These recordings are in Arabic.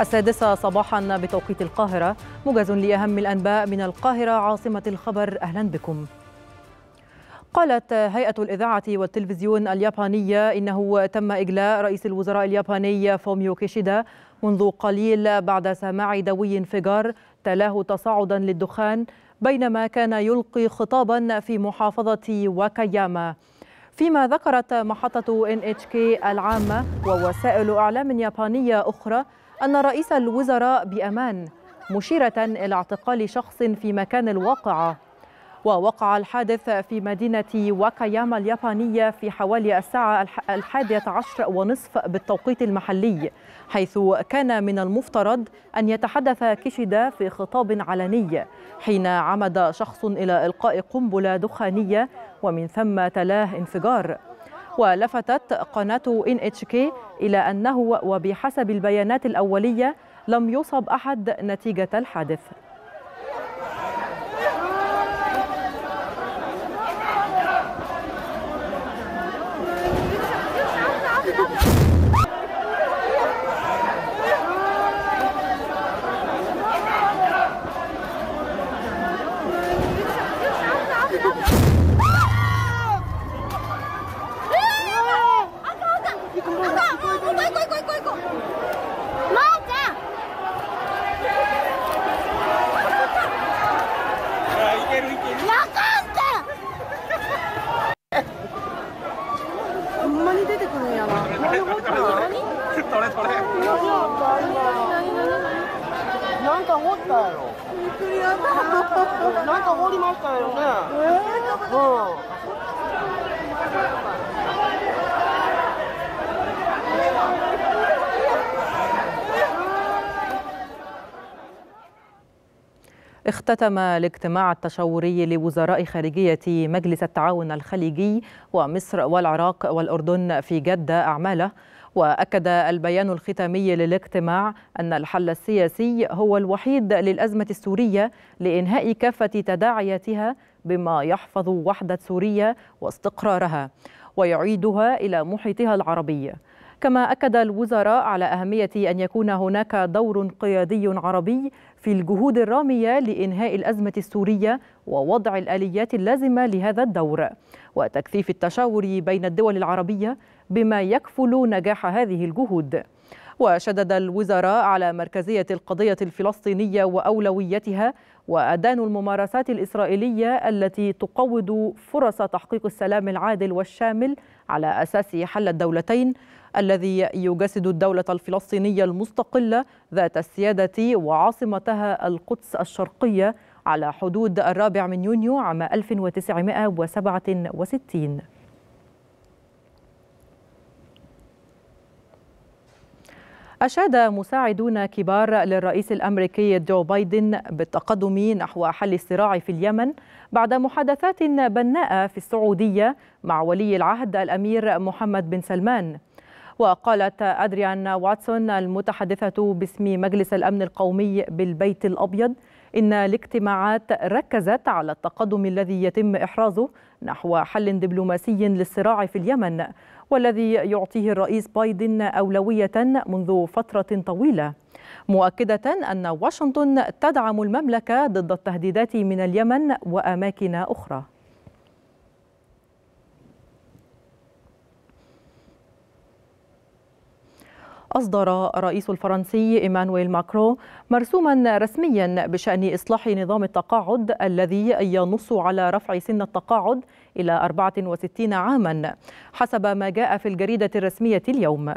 السادسة صباحا بتوقيت القاهرة موجز لأهم الأنباء من القاهرة عاصمة الخبر أهلا بكم قالت هيئة الإذاعة والتلفزيون اليابانية إنه تم إجلاء رئيس الوزراء الياباني فوميو كيشيدا منذ قليل بعد سماع دوي انفجار تلاه تصاعدا للدخان بينما كان يلقي خطابا في محافظة واكاياما فيما ذكرت محطة NHK العامة ووسائل أعلام يابانية أخرى أن رئيس الوزراء بأمان مشيرة إلى اعتقال شخص في مكان الواقعة ووقع الحادث في مدينة واكاياما اليابانية في حوالي الساعة الحادية عشر ونصف بالتوقيت المحلي حيث كان من المفترض أن يتحدث كيشيدا في خطاب علني حين عمد شخص إلى إلقاء قنبلة دخانية ومن ثم تلاه انفجار ولفتت قناة إن اتش كي إلى أنه وبحسب البيانات الأولية لم يصب أحد نتيجة الحادث くねえやな。何何何何何何か掘ったやろ。りなんか掘りましたよね。えー、うん。اختتم الاجتماع التشاوري لوزراء خارجية مجلس التعاون الخليجي ومصر والعراق والأردن في جدة أعماله وأكد البيان الختامي للاجتماع أن الحل السياسي هو الوحيد للأزمة السورية لإنهاء كافة تداعياتها بما يحفظ وحدة سوريا واستقرارها ويعيدها إلى محيطها العربي كما أكد الوزراء على أهمية أن يكون هناك دور قيادي عربي في الجهود الرامية لإنهاء الأزمة السورية ووضع الآليات اللازمة لهذا الدور وتكثيف التشاور بين الدول العربية بما يكفل نجاح هذه الجهود وشدد الوزراء على مركزية القضية الفلسطينية وأولويتها وأدانوا الممارسات الإسرائيلية التي تقوض فرص تحقيق السلام العادل والشامل على أساس حل الدولتين الذي يجسد الدولة الفلسطينية المستقلة ذات السيادة وعاصمتها القدس الشرقية على حدود الرابع من يونيو عام 1967 أشاد مساعدون كبار للرئيس الأمريكي جو بايدن بالتقدم نحو حل الصراع في اليمن بعد محادثات بناءة في السعودية مع ولي العهد الأمير محمد بن سلمان وقالت أدريان واتسون المتحدثة باسم مجلس الأمن القومي بالبيت الأبيض إن الاجتماعات ركزت على التقدم الذي يتم إحرازه نحو حل دبلوماسي للصراع في اليمن والذي يعطيه الرئيس بايدن أولوية منذ فترة طويلة مؤكدة أن واشنطن تدعم المملكة ضد التهديدات من اليمن وأماكن أخرى أصدر الرئيس الفرنسي إيمانويل ماكرون مرسوما رسميا بشأن إصلاح نظام التقاعد الذي ينص على رفع سن التقاعد إلى 64 عاما حسب ما جاء في الجريدة الرسمية اليوم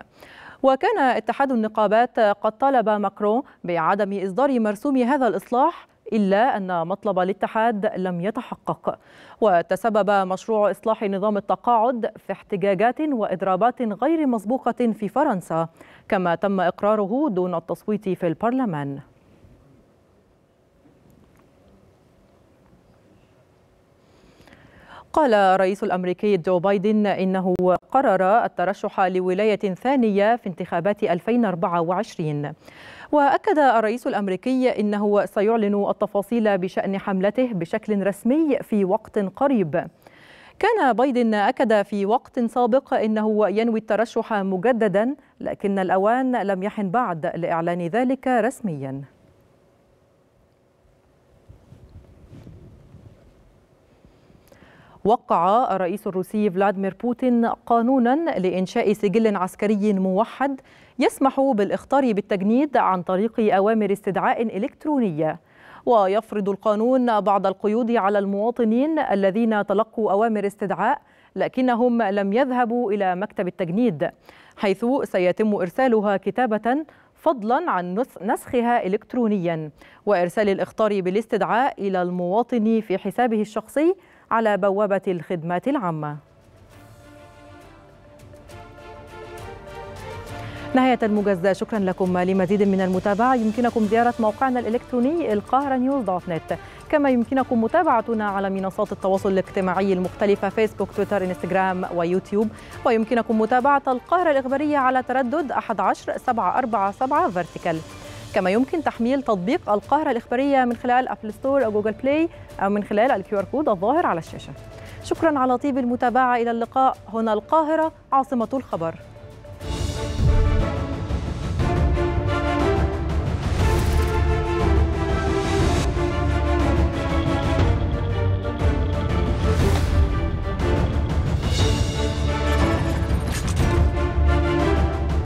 وكان اتحاد النقابات قد طالب ماكرون بعدم إصدار مرسوم هذا الإصلاح إلا أن مطلب الاتحاد لم يتحقق وتسبب مشروع إصلاح نظام التقاعد في احتجاجات وإضرابات غير مسبوقة في فرنسا كما تم إقراره دون التصويت في البرلمان قال الرئيس الأمريكي جو بايدن إنه قرر الترشح لولاية ثانية في انتخابات 2024 وأكد الرئيس الأمريكي إنه سيعلن التفاصيل بشأن حملته بشكل رسمي في وقت قريب كان بايدن أكد في وقت سابق أنه ينوي الترشح مجددا لكن الأوان لم يحن بعد لإعلان ذلك رسمياً وقع الرئيس الروسي فلاديمير بوتين قانونا لإنشاء سجل عسكري موحد يسمح بالإخطار بالتجنيد عن طريق أوامر استدعاء إلكترونية ويفرض القانون بعض القيود على المواطنين الذين تلقوا أوامر استدعاء لكنهم لم يذهبوا إلى مكتب التجنيد حيث سيتم إرسالها كتابة فضلا عن نسخها إلكترونيا وإرسال الإخطار بالاستدعاء إلى المواطن في حسابه الشخصي على بوابة الخدمات العامة نهاية المجزة شكرا لكم لمزيد من المتابعة يمكنكم زيارة موقعنا الإلكتروني القاهرة نيوز دوت نت كما يمكنكم متابعتنا على منصات التواصل الاجتماعي المختلفة فيسبوك تويتر انستغرام ويوتيوب ويمكنكم متابعة القاهرة الإخبارية على تردد 11747 فيرتيكال كما يمكن تحميل تطبيق القاهرة الإخبارية من خلال أبل ستور أو جوجل بلاي أو من خلال الكيو آر كود الظاهر على الشاشة شكرا على طيب المتابعة إلى اللقاء هنا القاهرة عاصمة الخبر